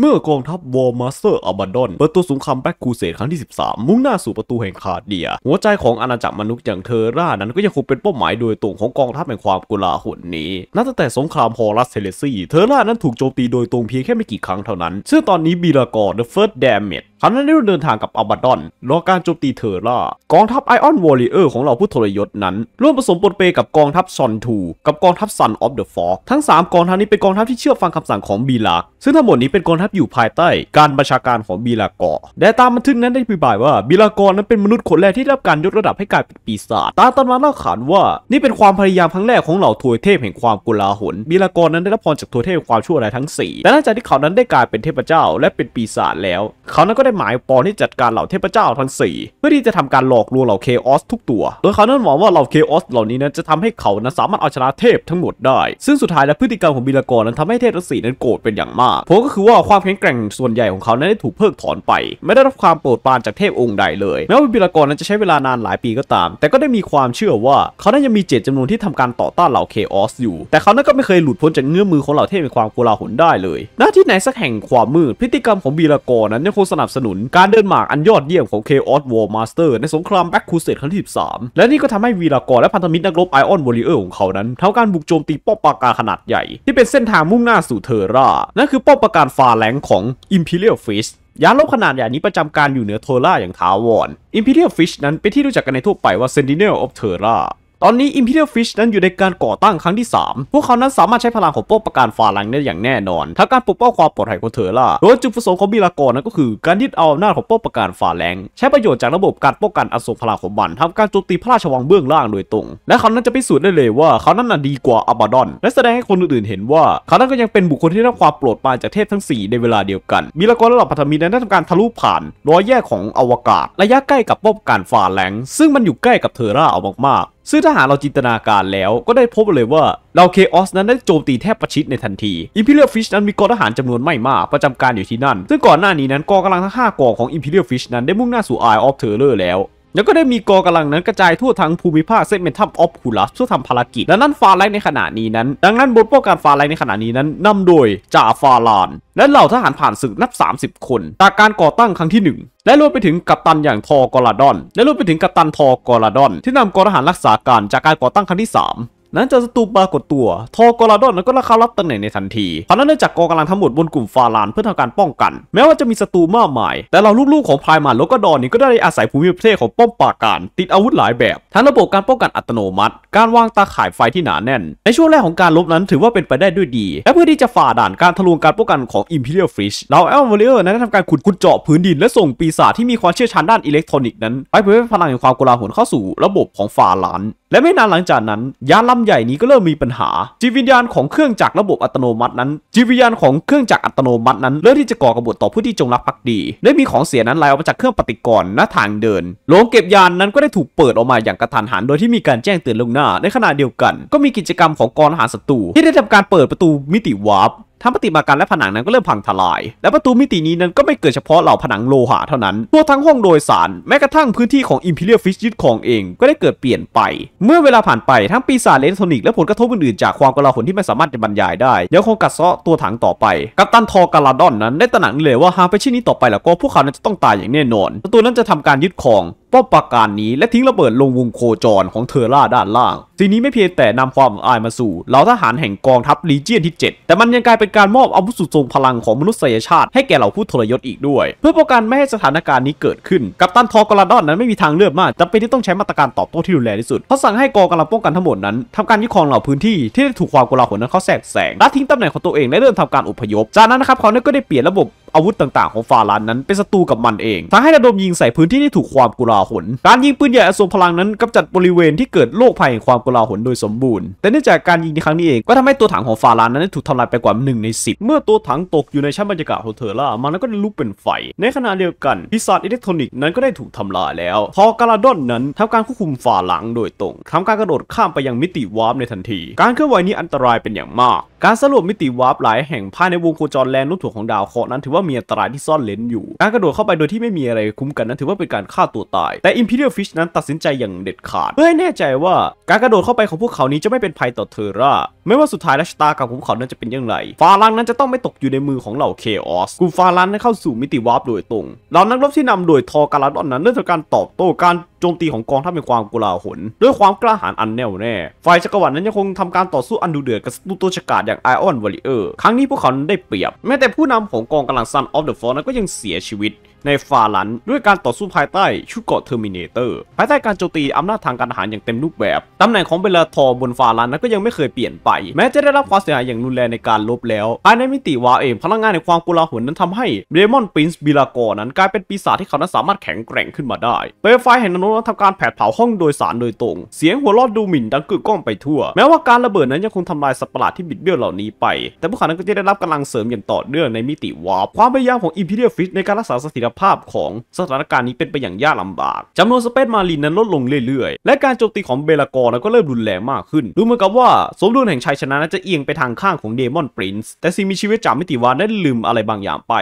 เมื่อกองทัพวอร์มาสเตอร์อับดอนเปิดตัวสงครามแบ็กคูเซตครั้งที่ 13 มุ่งหน้าสู่ประตูแห่งคาเดีย หัวใจของอาณาจักรมนุษย์อย่างเทอร่านั้นก็ยังคงเป็นเป้าหมายโดยตรงของกองทัพแห่งความกุลาหนนี้ นับตั้งแต่สงครามฮอรัสเทเลซีเทอร่านั้นถูกโจมตีโดยตรงเพียงแค่ไม่กี่ครั้งเท่านั้นซึ่งตอนนี้บีลากอร์เดอะเฟิร์สเดมเมดขณะที่เราเดินทางกับอัลบาดอนรอการโจมตีเทอร่ากองทัพไอออนวอริเออร์ของเราผู้ทรยศนั้น ร่วมผสมปนเปกับกองทัพซอนทูกับกองทัพซันออฟเดอะฟอกทั้ง 3กองทัพนี้เป็นกองทัพที่เชื่อฟังคำสั่งของบีลากซึ่งทั้งหมดนี้เป็นกองทัพอยู่ภายใต้ การบัญชาการของบีลากอแต่ตามบันทึกนั้นได้อธิบายว่า บีลากอนั้นเป็นมนุษย์คนแรกที่ได้รับการยกระดับให้กลายเป็นปีศาจ ตาตันมาเล่าขานว่า นี่เป็นความพยายามครั้งแรกของเหล่าทวยเทพแห่งความกุลาหลบีลากรนั้นได้รับพรจากทวยเทพความชั่วร้ายทั้ง4แต่หลังจากที่เขานั้นได้กลายเป็นเทพเจ้าและเป็นปีศาจแล้วเขานั้นก็ได้หมายปองที่จัดการเหล่าเทพเจ้าทั้ง4เพื่อที่จะทำการหลอกลวงเหล่าเคออส ทุกตัว โดยเขานั้นหวังว่าเหล่าเคออสเหล่านี้นั้นจะทำให้เขานั้นสามารถเอาชนะเทพทั้งหมดได้ ซึ่งสุดท้ายแล้วพฤติกรรมของบิลกรนั้นทำให้เทพทั้งสี่นั้นโกรธเป็นอย่างมาก เพราะก็คือว่าความแข็งแกร่งส่วนใหญ่ของเขานั้นได้ถูกเพิกถอนไป ไม่ได้รับความโปรดปรานจากเทพองค์ใดเลย แม้ว่าบิลกรนั้นจะใช้เวลานานหลายปีก็ตาม แต่ก็ได้มีความเชื่อว่าเขานั้นยังมีเจตจำนวนที่ทำการต่อต้านเหล่าเคออสอยู่ แต่เขานั้นก็ไม่เคยหลุดพ้นจากเงื้อมือของเหล่าเทพในความโกลาหลได้เลยหน้าที่ไหนสักแห่งความมืดพฤติกรรมของบิลกรนั้นยังคงสนับสนุนการเดินหมากอันยอดเยี่ยมของ Chaos War Master ในสงครามแบ็กคูเซตครั้งที่13 และนี่ก็ทำให้วีรากรและพันธมิตรนักรบไอออนวอริเออร์ของเขานั้นทำการบุกโจมตีป้อมปราการขนาดใหญ่ที่เป็นเส้นทางมุ่งหน้าสู่เทอร่า นั่นคือป้อมปราการฟาแลงของ Imperial f i s ชยานลบขนาดใหญ่นี้ประจำการอยู่เหนือเทอร่าอย่างถาวริมพีเรียลฟิชนั้นเป็นที่รู้จักกันในทั่วไปว่า Sentinel of Terra ตอนนี้ Imperial Fish นั้นอยู่ในการก่อตั้งครั้งที่ 3 พวกเขานั้นสามารถใช้พลังของป๊ะประการฟาลังได้อย่างแน่นอนท้งการปกป้องความปลอดภัยของเธอล่าโดยจุดประสงค์ของมิลากรนั้นก็คือการยึดเอาอำนาจของป๊ะประการฟาแรงใช้ประโยชน์จากระบบการป้องกันอสูทรพลังของมันทำการโจมตีพระราชวังเบื้องล่างโดยตรง และเขานั้นจะพิสูจน์ได้เลยว่าเขานั้นดีกว่าอับาดอน และแสดงให้คนอื่นๆเห็นว่าเขานั้นก็ยังเป็นบุคคลที่ได้รับความโปรดปรานจากเทพทั้ง 4 ในเวลาเดียวกัน มิลากรและหล่าพัทมีนั้นได้ทำการทะลุผ่านรอยแยกของอวกาศระยะใกล้กับปประการฟาแรงซึ่งมันอยู่ใกล้กับเทอร่าเอามากๆซึ่งถ้าหาเราจินตนาการแล้วก็ได้พบเลยว่าเราเคออสนั้นได้โจมตีแทบประชิดในทันทีอิมพีเรียลฟิชนั้นมีกองทหารจำนวนไม่มาก ประจำการอยู่ที่นั่น ซึ่งก่อนหน้านี้นั้นกองกำลังทั้ง5กองของอิมพีเรียลฟิชนั้นได้มุ่งหน้าสู่ไอออฟเทอร์เลอร์แล้ว แล้วก็ได้มีกองกำลังนั้นกระจายทั่วทั้งภูมิภาคเซเมนทัมออฟคูลัสเพื่อทำภารกิจและนั่นฟาไลในขณะนี้นั้น ดังนั้นบทป้องกันฟาไลในขณะนี้นั้นนำโดยจ่าฟาลานและเหล่าทหารผ่านศึกนับ 30 คนจากการก่อตั้งครั้งที่ 1และรวมไปถึงกัปตันอย่างทอกอลาดอนและรวมไปถึงกัปตันทอกอลาดอน ที่นำกองทหารรักษาการจากการก่อตั้งครั้งที่ 3หลังจากศัตรูปรากฏตัว ทอกราดอนก็เข้ารับตำแหน่งในทันที เพราะนนัเนื่องจากกองกำลังทั้งหมดบนกลุ่มฟาลานเพื่อทำการป้องกัน แม้ว่าจะมีศัตรูมากมาย แต่เราลูกๆของพายมันแลก็ดอนนี่ก็ได้อาศัยภูมิประเทศของป้อมปราการ ติดอาวุธหลายแบบ ทั้งระบบการป้องกันอัตโนมัติ การวางตาข่ายไฟที่หนาแน่น ในช่วงแรกของการลบนั้นถือว่าเป็นไปได้ด้วยดี และเพื่อที่จะฝ่าด่านการทะลวงการป้องกันของอิมพีเรียลฟริชเราแอลอลเลอร์นั้นได้ทำการขุดขุดเจาะพื้นดินและส่งปีศาจที่มีความเชี่ยวชาญด้านอิเล็กทรอนิกส์นั้นไปเผยพลังแห่งความโกลาหลเข้าสู่ระบบของฟาลานและไม่นานหลังจากนั้น ยานลำใหญ่นี้ก็เริ่มมีปัญหา จิตวิญญาณของเครื่องจักรระบบอัตโนมัตินั้นจิตวิญญาณของเครื่องจักรอัตโนมัตินั้นเริ่มที่จะก่อกรบฏต่อผู้ที่จงรักภักดีและมีของเสียนั้นไหลออกมาจากเครื่องปฏิกรณ์หน้าทางเดินโรงเก็บยานนั้นก็ได้ถูกเปิดออกมาอย่างกระทันหันโดยที่มีการแจ้งเตือนล่วงหน้าในขณะเดียวกัน ก็มีกิจกรรมของกองทหารศัตรูที่ได้ทำการเปิดประตูมิติวาร์ปทั้งปฏิมากรรมและผนังนั้นก็เริ่มพังทลาย และประตูมิตินี้นั้นก็ไม่เกิดเฉพาะเหล่าผนังโลหะเท่านั้น ตัวทั้งห้องโดยสารแม้กระทั่งพื้นที่ของอิมพ e เรียลฟิชยึดของเองก็ได้เกิดเปลี่ยนไป เมื่อเวลาผ่านไปทั้งปีศาจเลนโทนิกและผลกระทบอื่นๆ จากความกลาหนที่ไม่สามารถจะบรรยายได้ยังคงกัดเซาะตัวถังต่อไป กัปตันทอกาลาดอนนั้นได้ตระหนักเลยว่าหากไปเช่นนี้ต่อไปแล้วก็พวกเขานั้นจะต้องตายอย่างแน่นอนตัวนั้นจะทำการยึดครองป้อมปราการนี้และทิ้งระเบิดลงวงโคจรของเทอร่าด้านล่างสิ่งนี้ไม่เพียงแต่นำความอายมาสู่เหล่าทหารแห่งกองทัพลีเจียนที่ 7 แต่มันยังกลายเป็นการมอบอาวุธสุดทรงพลังของมนุษยชาติ ให้แก่เหล่าผู้ทรยศอีกด้วย เพื่อป้องกันไม่ให้สถานการณ์นี้เกิดขึ้น กัปตันทอกราดอนนั้นไม่มีทางเลือกมากจำเป็นที่ต้องใช้มาตรการตอบโต้ที่รุนแรงที่สุดเขาสั่งให้กองกำลังป้องกันทั้งหมดนั้นทำการยึดครองเหล่าพื้นที่ที่ถูกความกลาหลนั้นเขาแทรกแซงและทิ้งตำแหน่งของตัวเองและเริ่มทำการอพยพจากนั้นนะครับ เขาก็ได้เปลี่ยนระบบอาวุธต่างๆของฟาลันนั้นเป็นศัตรูกับมันเองทำให้ระดมยิงใส่พื้นที่ที่ถูกความกุลาหนการยิงปืนใหญ่อสมพลังนั้นกำจัดบริเวณที่เกิดโรคภัยแห่งความกุลาหนโดยสมบูรณ์ แต่เนื่องจากการยิงในครั้งนี้เองก็ทำให้ตัวถังของฟาลันนั้นถูกทำลายไปกว่า1ใน10 เมื่อตัวถังตกอยู่ในชั้นบรรยากาศของเทอล่ามันก็ได้ลุกเป็นไฟ ในขณะเดียวกันพิศาจอิเล็กทรอนิกส์นั้นก็ได้ถูกทำลายแล้ว พอการาดอนนั้นทำการควบคุมฝาหลังโดยตรง ทำการกระโดดข้ามไปยังมิติวาร์ปในทันที การเคลื่อนไหวนี้อันตรายเป็นอย่างมาก การสรุปมิติวาร์ปหลายแห่งภายในวงโคจรแลนด์นุ่ถั่วของดาวเคราะห์นั้นถือว่าว่ามีอันตรายที่ซ่อนเลนอยู่ การกระโดดเข้าไปโดยที่ไม่มีอะไรคุ้มกันนั้นถือว่าเป็นการฆ่าตัวตาย แต่ Imperial Fish นั้นตัดสินใจอย่างเด็ดขาด เพื่อให้แน่ใจว่าการกระโดดเข้าไปของพวกเขานี้จะไม่เป็นภัยต่อเทอร่า ไม่ว่าสุดท้ายรลชตากับพวกเขานั้นจะเป็นอย่างไร ฟาลังนั้นจะต้องไม่ตกอยู่ในมือของเหล่าเคออสกลุ่มฟาลังนั้นเข้าสู่มิติวาร์ปโดยตรงเหล่านักรบที่นำโดยทอการาดอนนั้นเริ่มทำการตอบโต้การโจมตีของกองทัพ็นความกลาหลด้วยความกล้าหาญอันแน่วแน่ ฝ่ายจักรวรรดินั้นยังคงทำการต่อสู้อันดุเดือดกับศัตรูตัวฉกาจอย่างไอออนวอริเออร์ครั้งนี้พวกเขาได้เปรียบ แม้แต่ผู้นำของกองกำลังซันออฟเดอะฟอร์นั้นก็ยังเสียชีวิตในฟาลัน ด้วยการต่อสู้ภายใต้ ชุดเกาะเทอร์มินเตอร์ ภายใต้การโจมตีอำนาจทางการทหารอย่างเต็มรูปแบบ ตำแหน่งของเบลาทอบนฟาลันนั้นก็ยังไม่เคยเปลี่ยนไป แม้จะได้รับความเสียหายอย่างรุนแรงในการลบแล้วภายในมิติวาเองพลังงานในความกุลาหลนั้นทำให้เรมอนปรินส์บิลากอนั้นกลายเป็นปีศาจที่เขานั้นสามารถแข็งแกร่งขึ้นมาได้เปลวไฟแห่งนรกทำการแผดเผาห้องโดยสารโดยตรง เสียงหัวรอดดูหมิ่นดังกึกก้องไปทั่ว แม้ว่าการระเบิดนั้นยังคงทำลายสัตว์ประหลาดที่บิดเบี้ยวเหล่านี้ไปแต่พวกเขานั้นก็จะได้รับกำลังเสริมอย่างต่อเนื่องในมิติวาร์ปความพยายามของอิมพีเรียลฟิชในการรักษาสถิรภาพของสถานการณ์นี้เป็นไปอย่างยากลาบากจำนวนสเปซมารินนั้นลดลงเรื่อยๆ และการโจมตีของเบลากอร์ก็เริ่มรุนแรงมากขึ้น ดูเหมือนกับว่าสมดุลแห่งชัยชนะจะเอียงไปทางข้างของเดมอนปรินซ์ แต่สิ่งมีชีวิตจากมิติวานได้ลืมอะไรบางอย่างไป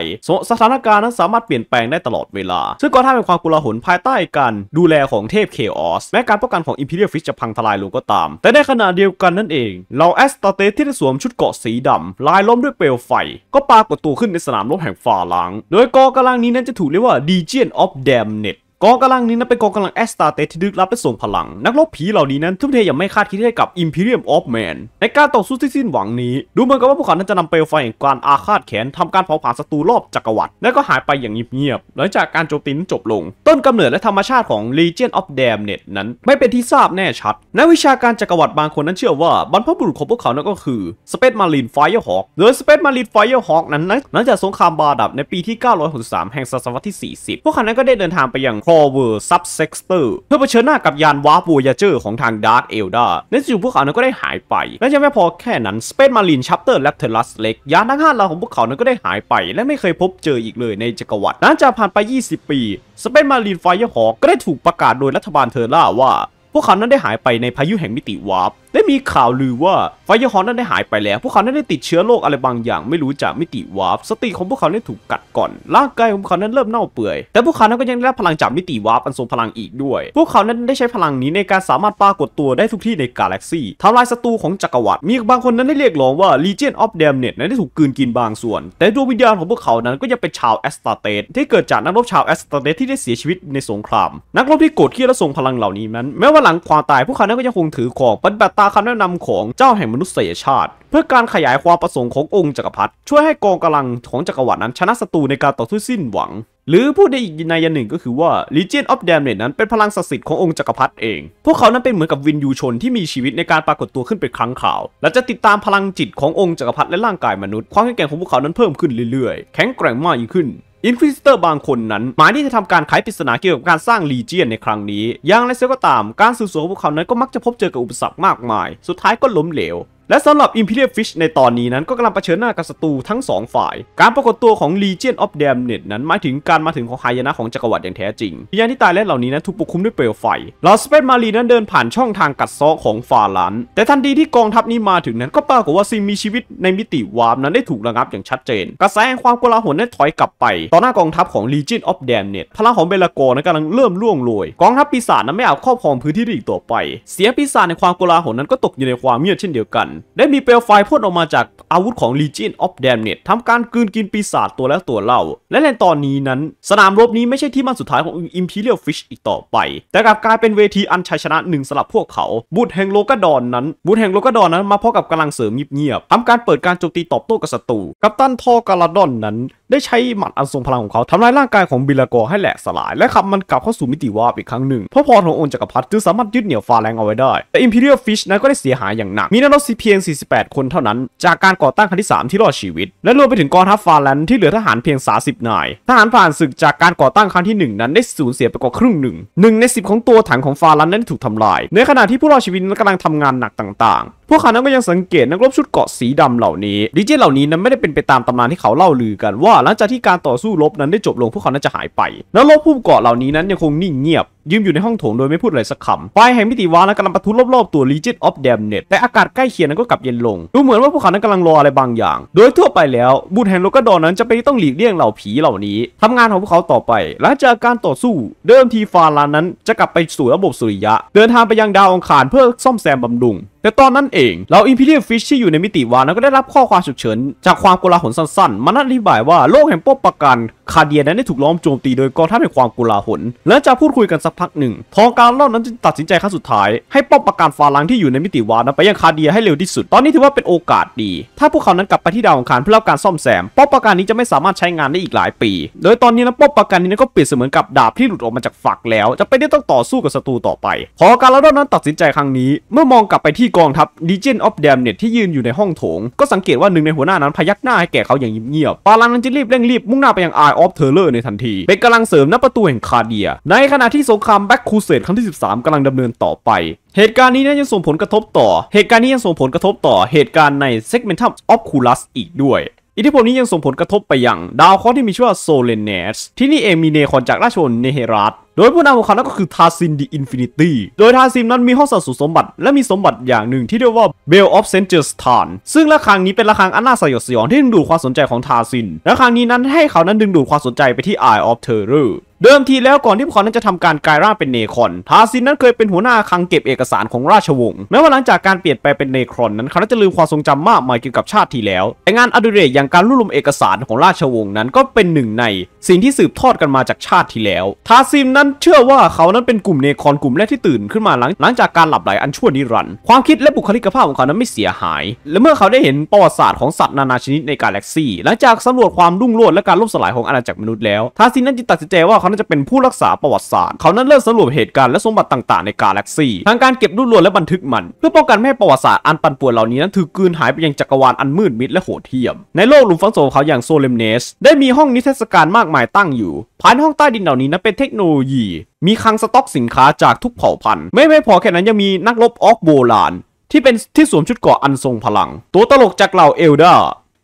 สถานการณ์นั้นสามารถเปลี่ยนแปลงได้ตลอดเวลา ซึ่งก็ท่าเป็นความกุลาหลภายใต้การดูแลของเทพเคออส แม้การป้องกันของอิมพีเรียลฟิชจะพังทลายลงก็ตาม แต่ในขณะเดียวกันนั่นเองเหล่าแอสตาเตสที่ได้สวมชุดเกาะสีดำ ลายล้อมด้วยเปลวไฟ ก็ปรากฏตัวขึ้นในสนามรบแห่งฝ่าหลังโดยกอกำลังนี้นั้นจะถูกเรียกว่า Legion of Damned กองกำลังนี้นะเป็นกองกำลังแอสตาเตที่ดึกลับและส่งพลัง นักลบผีเหล่านี้นั้นทุ่มเทอย่างไม่คาดคิดให้กับ Imperium of Man ในการต่อสู้ที่สิ้นหวังนี้ ดูเหมือนกับว่าพวกเขานั้นจะนำเปลวไฟแห่งการอาฆาตแขนทำการเผาผลาญศัตรูรอบจักรวรรดิและก็หายไปอย่างเงียบ ๆ หลังจากการโจมตีนั้นจบลง ต้นกำเนิดและธรรมชาติของ Legion of Damned นั้นไม่เป็นที่ทราบแน่ชัดนักวิชาการจักรวรรดิบางคนนั้นเชื่อว่าบรรพบุรุษของพวกเขานั้นก็คือ Space Marine Firehawk โดย Space Marine Firehawk นั้นหลังจากสงครามบาดับในปีที่963แห่งศตวรรษที่40พวกเขานั้นก็ได้เดินทางไปยังคร Power Subsector เพื่อเผชิญหน้ากับยานวาร์ป v o เจอร์ของทาง Dark Elder ในสุ่พวกเขานั้นก็ได้หายไป และยังไม่พอแค่นั้น Space Marine Chapter Lapterlus เล็ก ยานทั้งห้าลำของพวกเขานั้นก็ได้หายไป และไม่เคยพบเจออีกเลยในจักรวรรดินั้นจะผ่านไป 20 ปี Space Marine Firehawk ก็ได้ถูกประกาศโดยรัฐบาลเทอร่าว่า พวกเขานั้นได้หายไปในพายุแห่งมิติวาร์ปและมีข่าวลือว่าไฟยฮอนนั้นได้หายไปแล้ว พวกเขานั้นได้ติดเชื้อโรคอะไรบางอย่างไม่รู้จากมิติวาร์ปสติของพวกเขาได้ถูกกัดก่อน ร่างกายของพวกเขานั้นเริ่มเน่าเปื่อย แต่พวกเขานั้นก็ยังได้รับพลังจากมิติวาร์ปอันทรงพลังอีกด้วย พวกเขานั้นได้ใช้พลังนี้ในการสามารถปรากฏตัวได้ทุกที่ในกาแล็กซี่ทำลายศัตรูของจักรวรรดิ มีบางคนนั้นได้เรียกร้องว่า Legion of Damned นั้นได้ถูกกืนกินบางส่วน แต่ดวงวิญญาณของพวกเขานั้นก็ยังเป็นชาวแอสตาเตสที่เกิดจากนักรบชาวแอสตาเตสที่ได้เสียชีวิตในสงคราม นักรบที่โกรธเคียและทรงพลังเหล่านี้นั้นแม้ว่าหลังความตายพวกเขานั้นก็ยังคงถือของปฏิบัติตาคำแนะนำของเจ้าแห่งมนุษยชาติ เพื่อการขยายความประสงค์ขององค์จักรพรรดิช่วยให้กองกำลังของจักรวรรดินั้นชนะศัตรูในการต่อสู้สิ้นหวัง หรือพูดได้อีกในยันหนึ่งก็คือว่า Legion of Damned นั้นเป็นพลังศักดิ์สิทธิ์ขององค์จักรพรรดิเอง พวกเขานั้นเป็นเหมือนกับวินยูชนที่มีชีวิตในการปรากฏตัวขึ้นเป็นครั้งข่าว และจะติดตามพลังจิตขององค์จักรพรรดิและร่างกายมนุษย์ความแข็งแกร่งของพวกเขานั้นเพิ่มขึ้นเรื่อยๆ แข็งแกร่งมากยิ่งขึ้นอินควิสเตอร์บางคนนั้น หมายที่จะทำการไขปริศนาเกี่ยวกับการสร้างลีเจียนในครั้งนี้ อย่างไรเสียก็ตาม การสืบสวนของพวกเขานั้นก็มักจะพบเจอกับอุปสรรคมากมาย สุดท้ายก็ล้มเหลวและสำหรับ Imperial Fish ในตอนนี้นั้นก็กำลังเผชิญหน้ากับศัตรูทั้ง 2 ฝ่าย การปรากฏตัวของ Legion of Damned นั้นหมายถึงการมาถึงของหยนะของจักรวรรดิอย่างแท้จริง พิยานที่ตายและเหล่านี้นั้นถูกปกคลุมด้วยเปลวไฟเลอาสเปซมารีนั้นเดินผ่านช่องทางกัดซาะของฟาลันแต่ทันทีที่กองทัพนี้มาถึงนั้นก็ปรากฏว่าสิ่งมีชีวิตในมิติวาร์นั้นได้ถูกระงับอย่างชัดเจน กระแสแห่งความกลาหลนั้นถอยกลับไปต่อหน้ากองทัพของ Legion of Damned พลังของเบลากนั้นกำลังเริ่มล่วงโรยกองทัพปีศาจนั้นไม่อาจครอบครองพื้นที่ได้อีกต่อไป เสียปีศาจในความกลาหลนั้นก็ตกอยู่ในความเงียบเช่นเดียวกันได้มีเปลวไฟพ่นออกมาจากอาวุธของ Legion of Damned ทำการกืนกินปีศาจตัวแล้วตัวเล่า และในตอนนี้นั้น สนามรบนี้ไม่ใช่ที่มันสุดท้ายของ Imperial Fish อีกต่อไป แต่กลับกลายเป็นเวทีอันชัยชนะหนึ่งสำหรับพวกเขา บุตรแห่งโลกดอนนั้นบุตรแห่งโลกดอนนั้นมาพร้อมกับกำลังเสริมเงียบๆทำการเปิดการโจมตีตอบโต้กับศัตรูกัปตันทอกาลาดอนนั้นได้ใช้หมัดอันทรงพลังของเขาทำลายร่างกายของบิลากอให้แหลกสลาย และขับมันกลับเข้าสู่มิติวาร์ปอีกครั้งหนึ่งเพราะพรขององค์จักรพรรดิจึงสามารถยึดเหนี่ยวฟาแรงเอาไว้ได้ แต่อิมพีเรียลฟิชนั้นก็ได้เสียหายอย่างหนัก มีนักรบเพียง 48 คนเท่านั้น จากการก่อตั้งครั้งที่ 3 ที่รอดชีวิต และรวมไปถึงกองทัพฟาแลนที่เหลือทหารเพียง30นายทหารผ่านศึกจากการก่อตั้งครั้งที่1นั้น ได้สูญเสียไปกว่าครึ่งหนึ่งหนึ่งใน 10 ของตัวถังของฟาแลนนั้นถูกทำลายในขณะที่ผู้รอดชีวิตนั้นกำลังทำงานหนักต่างๆพวกเขานั้นก็ยังสังเกตนักรบชุดเกาะสีดำเหล่านี้ดีเจเหล่านี้นั้นไม่ได้เป็นไปตามตำนานที่เขาเล่าลือกันว่าหลังจากที่การต่อสู้รบนั้นได้จบลง พวกเขานั้นจะหายไปนักรบผู้เกาะเหล่านี้นั้นยังคงนิ่งเงียบยืมอยู่ในห้องโถง โดยไม่พูดอะไรสักคำไฟแห่งมิติวานั้นกำลังปะทุรอบ ๆ ตัวลีจิตออฟเดมเน็ตแต่อากาศใกล้เคียงนั้นก็กลับเย็นลง ดูเหมือนว่าพวกเขานั้นกำลังรออะไรบางอย่าง โดยทั่วไปแล้วบุตรแห่งโลกดอนนั้นจะไปต้องหลีกเลี่ยงเหล่าผีเหล่านี้ ทำงานของพวกเขาต่อไปหลังจากการต่อสู้ เดิมทีฟาลานนั้นจะกลับไปสู่ระบบสุริยะ เดินทางไปยังดาวองคารเพื่อซ่อมแซมบำรุง แต่ตอนนั้นเองเราอิมพีเรียลฟิชที่อยู่ในมิติวานั้นก็ได้รับข้อความฉุกเฉิน จากความกลาหลสั้นๆมันอธิบายว่าโลกแห่งป้อมปราการคาเดียนั้นได้ถูกล้อมโจมตีโดยกองทัพแห่งความกลาหลและจากพูดคุยกันสักพักหนึ่งทองการรอดนั้นจึงตัดสินใจครั้งสุดท้ายให้ป้อมประการฟาลังที่อยู่ในมิติวานนไปยังคาเดียให้เร็วที่สุดตอนนี้ถือว่าเป็นโอกาสดี ถ้าพวกเขานั้นกลับไปที่ดาวของคารเพื่อรับการซ่อมแซมป้อมประการนี้จะไม่สามารถใช้งานได้อีกหลายปี โดยตอนนี้นะป้อมประการนี้ก็เปลี่ยนเสมือนกับดาบที่หลุดออกมาจากฝักแล้วจะไปได้ต้องต่อสู้กับศัตรูต่อไปทองการรอดนั้นตัดสินใจครั้งนี้ เมื่อมองกลับไปที่กองทัพดิ e g นออฟเดมเน็ตที่ยืนอยู่ในห้องโถง ก็สังเกตว่าหนึ่งในหัวหน้านั้นพยักหน้าให้แก่เขาอย่างเงียบฟาลังนั้นจะรีบเร่งรีบมุ่งหน้าไปยังฟเทอร์เลอร์ในทันทีเป็นกำลังเสริมหน้าประตูแห่งคาเดีย ในขณะที่สงครามแบ็กคูเซตครั้งที่ 13กำลังดำเนินต่อไป เหตุการณ์นี้นะยังส่งผลกระทบต่อ เหตุการณ์นี้ยังส่งผลกระทบต่อเหตุการณ์ใน s e g m e n t ออฟคูลัสอีกด้วย อิทธิพลนี้ยังส่งผลกระทบไปยัง ดาวเคราะห์ที่มีชื่อว่าโซเลเนส ที่นี่เองมีเนคอนจากราชวงศ์เนเฮรัตโดยผู้นำของเขาก็คือทาซินดีอินฟินิตี้ โดยทาซินนั้นมีห้องสะสมสมบัติและมีสมบัติอย่างหนึ่งที่เรียกว่าเบลออฟเซนเจอร์สตานซึ่งระฆังนี้เป็นระฆังอันน่าสยดสยองที่ดึงดูดความสนใจของทาซินระฆังนี้นั้นให้เขานั้นดึงดูดความสนใจไปที่ Eye of Terror เดิมทีแล้วก่อนที่พวกเขานั้นจะทำการกลายร่างเป็นเนคอนทาซินนั้นเคยเป็นหัวหน้าคลังเก็บเอกสารของราชวงศ์ แม้ว่าหลังจากการเปลี่ยนแปลงเป็นเนครอนนั้นเขาจะลืมความทรงจำมากมายเกี่ยวกับชาติที่แล้ว แต่งานอดุเรกอย่างการรวบรวมเอกสารของราชวงศ์นั้นก็เป็นหนึ่งในสิ่งที่สืบทอดกันมาจากชาติที่แล้ว ทาซินนั้นเชื่อว่าเขานั้นเป็นกลุ่มเนคอนกลุ่มแรกที่ตื่นขึ้นมาหลังหลังจากการหลับไหลอันชั่วนิรันดร์ความคิดและบุคลิกภาพของเขานั้นไม่เสียหาย และเมื่อเขาได้เห็นประวัติศาสตร์ของสัตว์นานาชนิดในกาแล็กซีหลังจากสำรวจความรุ่งโรจน์และการล่มสลายของอาณาจักรมนุษย์แล้วทาซินนั้นจึงตัดสินใจว่าเขาน่าจะเป็นผู้รักษาประวัติศาสตร์ เขานั้นเริ่มสรุปเหตุการณ์และสมบัติต่างๆในกาแล็กซีทางการเก็บรวบรวมและบันทึกมัน เพื่อป้องกันไม่ให้ประวัติศาสตร์อันปั่นป่วนเหล่านี้นั้นถูกกลืนหายไปยังจักรวาลอันมืดมิดและโหดเหี้ยม ในโลกหลุมฝังศพเขาอย่างโซเลมเนส ได้มีห้องนิทรรศการมากมายตั้งอยู่ภายในห้องใต้ดินเหล่านี้นั้นเป็นเทคโนโลยี มีคลังสต็อกสินค้าจากทุกเผ่าพันธุ์ไม่ไม่พอแค่นั้นยังมีนักรบออกโบราณที่เป็นที่สวมชุดเกราะอันทรงพลังตัวตลกจากเหล่าเอลดา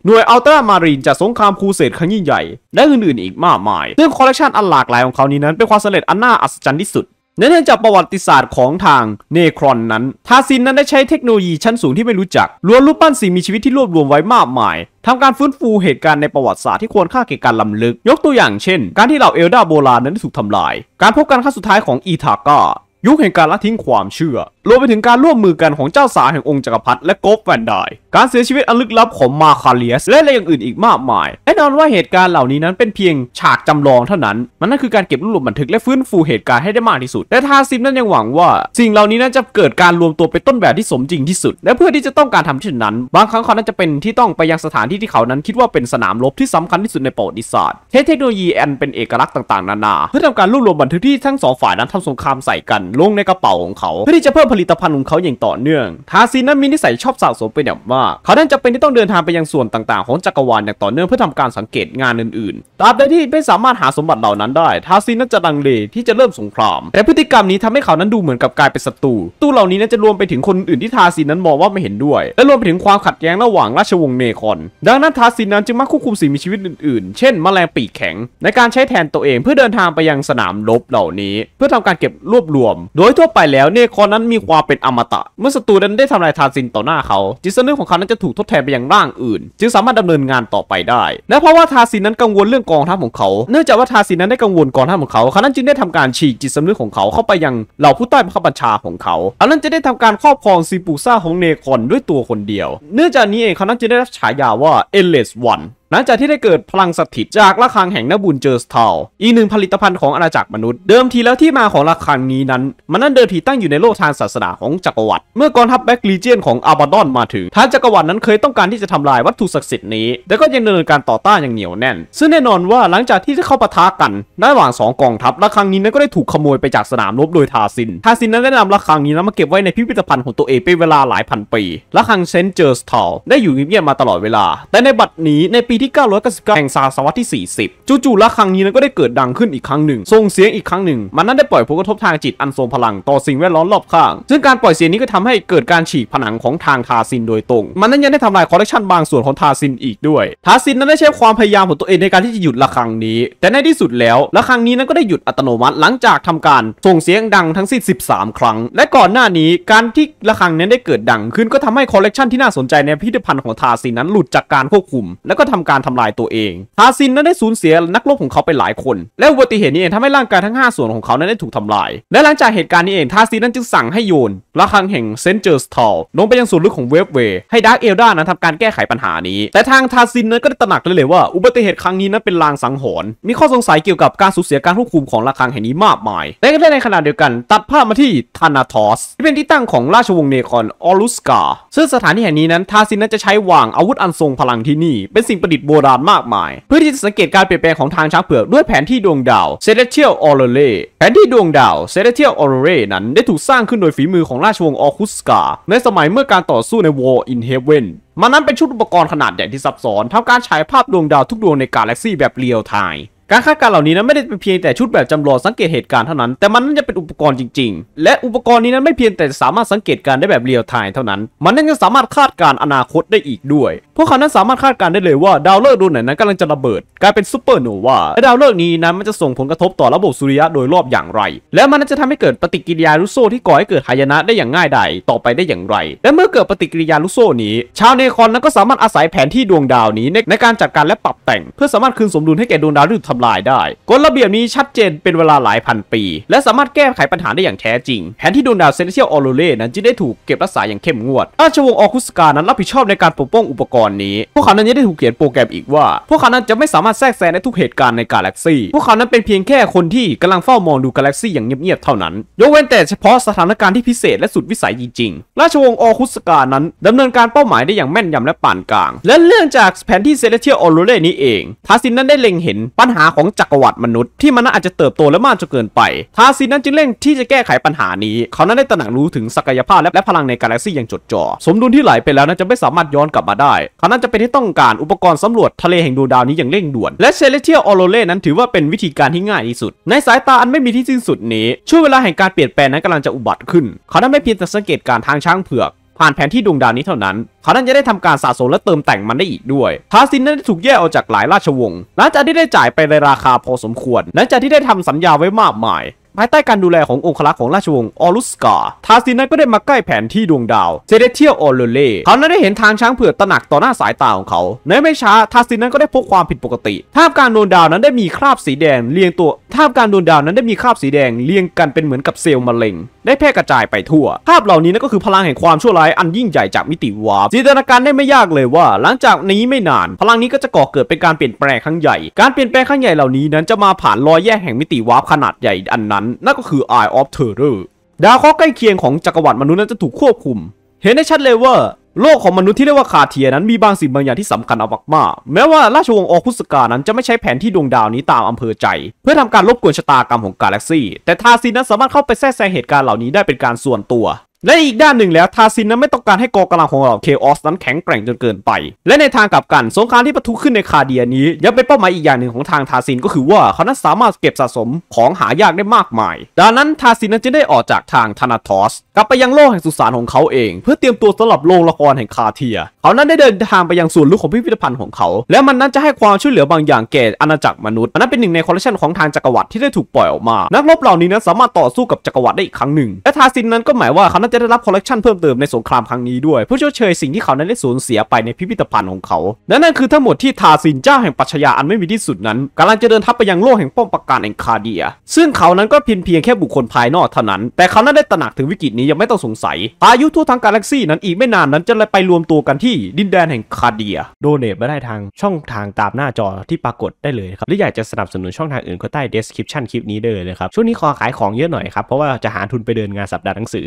หน่วยอัลตรามารีนจากสงครามครูเสดครั้งยิ่งใหญ่ และอื่น ๆอีกมากมายซึ่งคอลเลกชันอันหลากหลายของเขานี้นั้น เป็นความสำเร็จอันน่าอัศจรรย์ที่สุด เนื่องจากประวัติศาสตร์ของทาง เนครอนนั้น ทาซินนั้นได้ใช้เทคโนโลยีชั้นสูงที่ไม่รู้จักรวมรูปปั้นสิ่งมีชีวิตที่รวบรวมไว้มากมายทำการฟื้นฟูเหตุการณ์ในประวัติศาสตร์ที่ควรค่าแก่การล้ำลึก ยกตัวอย่างเช่น การที่เหล่าเอลดาโบราณนั้นถูกทำลาย การพบกันครั้งสุดท้ายของอีทาก้ายุคแห่งการละทิ้งความเชื่อรวมไปถึงการร่วมมือกันของเจ้าสาแห่งองค์จักรพรรดิและโกฟแวนไดการเสียชีวิตอันลึกลับของมาคาเลียส และอะไรอย่างอื่นอีกมากมายแน่นอนว่าเหตุการณ์เหล่านี้นั้นเป็นเพียงฉากจำลองเท่านั้น มันนั่นคือการเก็บรวบรวมบันทึกและฟื้นฟูเหตุการณ์ให้ได้มากที่สุด และทาซิมนั้นยังหวังว่า สิ่งเหล่านี้นั้นจะเกิดการรวมตัวเป็นต้นแบบที่สมจริงที่สุด และเพื่อที่จะต้องการทำเช่นนั้นบางครั้งเขานั้นจะเป็นที่ต้องไปยังสถานที่ที่เขานั้น คิดว่าเป็นสนามรบที่สำคัญที่สุดในประวัติศาสตร์เทคโนโลยีอันเป็นเอกลักษณ์ต่างๆ นานาเพื่อทำการรวบรวมบันทึกที่ทั้งสองฝ่ายนั้นทำสงครามใส่กันลงในกระเป๋าของเขาเพื่อที่จะเพิ่มผลิตภัณฑ์ของเขาอย่างต่อเนื่อง ทาซินนั้น มีนิสัยชอบสะสมเป็นอย่างมาก เขานันจะเป็นที่ต้องเดินทางไปยังส่วนต่างๆของจักรวาลอย่างต่อเนื่อง เพื่อทำการสังเกตงานอื่นๆตราบใดที่ไม่สามารถหาสมบัติเหล่านั้นได้ ทาซินนั้นจะดังเลที่จะเริ่มสงครามแต่พฤติกรรมนี้ทำให้เขานั้นดูเหมือนกับกลายเป็นศัตรู ตู้เหล่านี้นั้นจะรวมไปถึงคนอื่นที่ทาซินนั้นมองว่าไม่เห็นด้วย และรวมไปถึงความขัดแย้งระหว่างราชวงศ์เนคอนดังนั้นทาซินนั้นจึงมักควบคุมสิ่งมีชีวิตอื่นๆ เช่น แมลงปีกแข็ง ในการใช้แทนตัวเองเพื่อเดินทางไปยังสนามรบเหล่านี้ เพื่อทำการเก็บรวบรวม โดยทั่วไปแล้วเนคอนนั้นมีความเป็นอมตะ เมื่อศัตรูนั้นได้ทำลายทานซินต่อหน้าเขาจิตสำนึกของเขานั้นจะถูกทดแทนไปยังร่างอื่นจึงสามารถดำเนินงานต่อไปได้ และเพราะว่าทาซินนั้นกังวลเรื่องกองทัพของเขาเนื่องจากว่าทาซินนั้นได้กังวลกองทัพของเขาเขา นั้นจึงได้ทำการฉีกจิตสำนึกของเขาเข้าไปยังเหล่าผู้ใต้บังคับบัญชาของเขาเขานั้นจะได้ทำการครอบครองซีปูซ่าของเนคอนด้วยตัวคนเดียว เนื่องจากนี้เองเขานั้นจึงได้รับฉายาว่าเอเลสวันหลังจากที่ได้เกิดพลังสถิตจากระฆังแห่งนบุญเจอร์สทาลอีกหนึ่งผลิตภัณฑ์ของอาณาจักรมนุษย์ เดิมทีแล้วที่มาของระฆังนี้นั้นมันนั้นเดิมทีตั้งอยู่ในโลกทางศาสนาของจักรวรรดิเมื่อกองทัพแบ็กลีเจียนของอาบาดอนมาถึงท่าจักรวรรดินั้นเคยต้องการที่จะทำลายวัตถุศักดิ์สิทธิ์นี้แต่ก็ยังดำเนินการต่อต้านอย่างเหนียวแน่น ซึ่งแน่นอนว่าหลังจากที่เข้าปะทะกันระหว่าง2กองทัพระฆังนี้นั้นก็ได้ถูกขโมยไปจากสนามรบโดยทาซินทาซินนั้นได้นำระฆังนี้นั้นมาเก็บไว้ในพิพิธภัณฑ์ของตัวเองเป็นเวลาหลายพันปีระฆังเซนเจอร์สทาลได้อยู่เงียบๆมาตลอดเวลา แต่ในบัดนี้ในปีที่ 999แห่งศาสวรรษที่ 40 จู่ๆละครั้งนี้นั้นก็ได้เกิดดังขึ้นอีกครั้งหนึ่ง ส่งเสียงอีกครั้งหนึ่ง มันนั้นได้ปล่อยผลกระทบทางจิตอันทรงพลังต่อสิ่งแวดล้อมรอบข้าง ซึ่งการปล่อยเสียงนี้ก็ทำให้เกิดการฉีกผนังของทางทาซินโดยตรง มันนั้นยังได้ทำลายคอลเลกชันบางส่วนของทาซินอีกด้วย ทาซินนั้นได้ใช้ความพยายามของตัวเองในการที่จะหยุดละครั้งนี้ แต่ในที่สุดแล้วละครั้งนี้นั้นก็ได้หยุดอัตโนมัติ หลังจากทำการส่งเสียงดังทั้งสิ้น13 ครั้ง และก่อนหน้านี้การที่ละครั้งนั้นได้เกิดดังขึ้นก็ทำให้คอลเลกชันที่น่าสนใจในพิพิธภัณฑ์ของทาซินนั้นหลุดจากการควบคุมและก็ทำกการทำลายตัวเองฮาซินนั้นได้สูญเสียนักรบของเขาไปหลายคน และอุบัติเหตุนี้เองทำให้ร่างกายทั้ง 5 ส่วนของเขานั้นได้ถูกทำลาย และหลังจากเหตุการณ์นี้เองทาซินนั้นจึงสั่งให้โยนระฆังแห่งเซนเจอร์สทอลลงไปยังส่วนลึกของเวฟเวย์ให้ดาร์กเอลดานั้นทำการแก้ไขปัญหานี้ แต่ทางทาซินนั้นก็ได้ตระหนักเลยเลยว่า อุบัติเหตุครั้งนี้นั้นเป็นลางสังหรณ์ มีข้อสงสัยเกี่ยวกับการสูญเสียการควบคุมของระฆังแห่งนี้มากมาย และก็ได้ในขณะเดียวกัน ตัดภาพมาที่ธานาทอสที่เป็นที่ตั้งของราชวงศ์เนคอนออรุสกาซึ่งสถานที่แห่งนี้นั้นทาซินนั้นจะใช้วางอาวุธอันทรงพลังที่นี่เป็นสิ่งประดิโบราณมากมาย เพื่อที่จะสังเกตการเปลี่ยนแปลงของทางช้างเผือกด้วยแผนที่ดวงดาวเซเลเชียลออโรเรแผนที่ดวงดาวเซเลเชียลออโรเรนั้นได้ถูกสร้างขึ้นโดยฝีมือของราชวงศ์ออคุสกา ในสมัยเมื่อการต่อสู้ใน War in Heaven มันนั้นเป็นชุดอุปกรณ์ขนาดใหญ่ที่ซับซ้อนทำการฉายภาพดวงดาวทุกดวงในกาแล็กซีแบบเรียลไทม์การคาดการเหล่านี้นั้นไม่ได้เป็นเพียงแต่ชุดแบบจำลองสังเกตเหตุการณ์เท่านั้น แต่มันนั้นจะเป็นอุปกรณ์จริงๆ และอุปกรณ์นี้นั้นไม่เพียงแต่สามารถสังเกตการได้แบบเรียลไทม์เท่านั้นมันนันยังสามารถคาดการอนาคตได้อีกด้วยวกเขานั้นสามารถคาดการได้เลยว่าดาวฤกษ์ดวงไหนนั้นกำลังจะระเบิดกลายเป็นซูเปอร์โนวาและดาวฤกษ์นี้นั้นมันจะส่งผลกระทบต่อระบบสุริยะโดยรอบอย่างไร และมันจะทำให้เกิดปฏิกิริยาลูโซ่ที่ก่อให้เกิดหายนะได้อย่างง่ายดายต่อไปได้อย่างไร และเมื่อเกิดปฏิกิริยาลูโซ่นี้ ชาวเนคอนนั้นก็สามารถอาศัยแผนที่ดวงดาวนี้ในการจัดการและปรับแต่ง เพื่อสามารถคืนสมดุลให้แก่ดวงดาวที่ถูกทำลายได้กฎระเบียบนี้ชัดเจนเป็นเวลาหลายพันปี และสามารถแก้ไขปัญหาได้อย่างแท้จริงแผนที่ดวงดาวเซนเชียลออโรเล่นั้นจึงได้ถูกเก็บรักษาอย่างเข้มงวดราชวงศ์ออคุสกานั้นรับผิดชอบในการปกป้องอุปกรณอนนี้พวกเขานั้นยังได้ถูกเขียนโปรแกรมอีกว่า พวกเขานั้นจะไม่สามารถแทรกแซงในทุกเหตุการณ์ในกาแล็กซี่พวกเขานั้นเป็นเพียงแค่คนที่กำลังเฝ้ามองดูกาแล็กซี่อย่างเงียบๆเท่านั้นยกเว้นแต่เฉพาะสถานการณ์ที่พิเศษและสุดวิสัยจริงๆราชวงศ์ออคุสกานั้น ดำเนินการเป้าหมายได้อย่างแม่นยำและปานกลาง และเรื่องจากแผนที่เซเลเทียออโรเรนี้เอง ทาซินนั้นได้เล็งเห็นปัญหาของจักรวรรดิมนุษย์ที่มันอาจจะเติบโตและมากจนเกินไป ทาซินนั้นจึงเร่งที่จะแก้ไขปัญหานี้เขานั้นได้ตระหนักรู้ถึงศักยภาพและพลังในกาแล็กซี่อย่างจดจ่อสมดุลที่ไหลไปแล้วนั้นจะไม่สามารถย้อนกลับมาได้เขานั้นจะเป็นที่ต้องการอุปกรณ์สำรวจทะเลแห่งดวงดาวนี้อย่างเร่งด่วนและเซเลเทียลออโรเล่นั้นถือว่าเป็นวิธีการที่ง่ายที่สุด ในสายตาอันไม่มีที่สิ้นสุดนี้ช่วงเวลาแห่งการเปลี่ยนแปลงนั้นกำลังจะอุบัติขึ้น เขานั้นไม่เพียงแต่สังเกตการทางช้างเผือก ผ่านแผนที่ดวงดาวนี้เท่านั้น เขานั้นจะได้ทำการสะสมและเติมแต่งมันได้อีกด้วย ทาซินนั้นถูกแยกออกจากหลายราชวงศ์หลังจากที่ได้จ่ายไปในราคาพอสมควรหลังจากที่ได้ทำสัญญาไว้มากมายภายใต้การดูแลขององครักษ์ของราชวงศ์ออรุสกา ทาสินั้นก็ได้มาใกล้แผนที่ดวงดาว เซเดเทียลออเรเล่เขานั้นได้เห็นทางช้างเผือกตระหนักต่อหน้าสายตาของเขา ในไม่ช้า ทาสินั้นก็ได้พบความผิดปกติท่ามการดวงดาวนั้นได้มีคราบสีแดง เรียงตัวท่ามการดวงดาวนั้นได้มีคราบสีแดง เรียงกันเป็นเหมือนกับเซลล์มะเร็งได้แพร่กระจายไปทั่ว ภาพเหล่านี้นั่นก็คือพลังแห่งความชั่วร้ายอันยิ่งใหญ่จากมิติวาร์ปจินตนาการได้ไม่ยากเลยว่า หลังจากนี้ไม่นาน พลังนี้ก็จะก่อเกิดเป็นการเปลี่ยนแปลงครั้งใหญ่ การเปลี่ยนแปลงครั้งใหญ่เหล่านี้นั้นจะมาผ่านรอยแยกแห่งมิติวาร์ปขนาดใหญ่อันนั้นนั่นก็คือ Eye of Terror ดาวเคราะห์ใกล้เคียงของจักรวรรดิมนุษย์นั้นจะถูกควบคุม เห็นได้ชัดเลยว่าโลกของมนุษย์ที่เรียกว่าคาเทียนั้นมีบางสิ่งบางอย่างที่สำคัญเอามากๆแม้ว่าราชวงศ์ออคุสกานั้นจะไม่ใช้แผนที่ดวงดาวนี้ตามอำเภอใจ เพื่อทำการลบกวนชะตากรรมของกาแล็กซี่ แต่ทาซีนั้นสามารถเข้าไปแทรกแซงเหตุการณ์เหล่านี้ได้เป็นการส่วนตัวและอีกด้านหนึ่งแล้วทาซินนั้นไม่ต้องการให้กองกำลังของเราเคออส นั้นแข็งแกร่งจนเกินไป และในทางกลับกันสงครามที่ปะทุขึ้นในคาเดียนี้ยังเป็นเป้าหมายอีกอย่างหนึ่งของทางทาซินก็คือว่าเขานั้นสามารถเก็บสะสมของหายากได้มากมาย ดังนั้นทาซินนั้นจึงได้ออกจากทางธนาทอส กลับไปยังโลกแห่งสุสานของเขาเอง เพื่อเตรียมตัวสำหรับโรงละครแห่งคาเทียเขานั้นได้เดินทางไปยังส่วนลึกของพิพิธภัณฑ์ของเขา และมันนั้นจะให้ความช่วยเหลือบางอย่างแก่อาณาจักรมนุษย์อันนั้นเป็นหนึ่งในคอลเลคชันของทางจักรวรรดิที่ได้ถูกปล่อยออกมานักรบเหล่านี้นั้นสามารถต่อสู้กับจักรวรรดิได้อีกครั้งหนึ่งและทาซินนั้นก็หมายว่าเขาจะได้รับคอลเลกชันเพิ่มเติมในสงครามครั้งนี้ด้วยเพื่อชดเชยสิ่งที่เขา นั้นได้สูญเสียไปในพิพิธภัณฑ์ของเขาและนั่นคือทั้งหมดที่ทาซินเจ้าแห่งปัชญาอันไม่มีที่สุดนั้นกำลังจะเดินทัพไปยังโลกแห่งป้อมปราการแองคาเดีย ซึ่งเขานั้นก็เพียงเพียงแค่บุคคลภายนอกเท่านั้น แต่เขานั้นได้ตระหนักถึงวิกฤตนี้ยังไม่ต้องสงสัยพายุทั่วทั้งกาแล็กซี่นั้นอีกไม่นานนั้นจะไปรวมตัวกันที่ดินแดนแห่งคาเดียโดเนทมาได้ทางช่องทางตามหน้าจอที่ปรากฏได้เลยครับหรืออยากจะสนับสนุนช่องทางอื่นก็ใต้ description คลิปนี้เลยนะครับช่วงนี้ขอขายของเยอะหน่อยครับเพราะว่าจะหาทุนไปเดินงานสัปดาห์หนังสือ